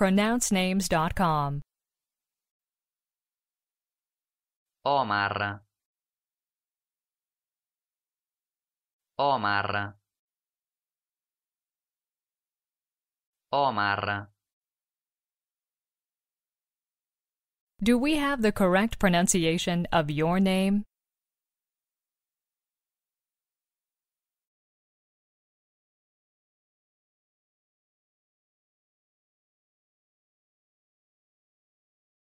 pronouncenames.com. Omar Omar Omar Do we have the correct pronunciation of your name?